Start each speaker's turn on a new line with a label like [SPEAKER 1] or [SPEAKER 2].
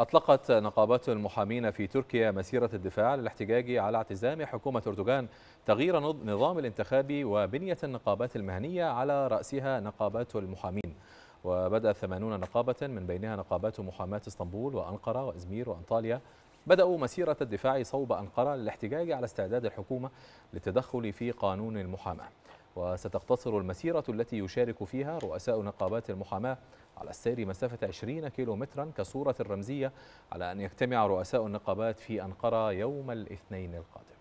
[SPEAKER 1] أطلقت نقابات المحامين في تركيا مسيرة الدفاع للاحتجاج على اعتزام حكومة أردوغان تغيير نظام الانتخاب وبنية النقابات المهنية على رأسها نقابات المحامين وبدأ 80 نقابة من بينها نقابات محاماة اسطنبول وأنقرة وإزمير وأنطاليا بدأوا مسيرة الدفاع صوب أنقرة للاحتجاج على استعداد الحكومة للتدخل في قانون المحاماة وستقتصر المسيرة التي يشارك فيها رؤساء نقابات المحاماة على السير مسافة 20 كيلومترا كصورة رمزية على أن يجتمع رؤساء النقابات في أنقرة يوم الاثنين القادم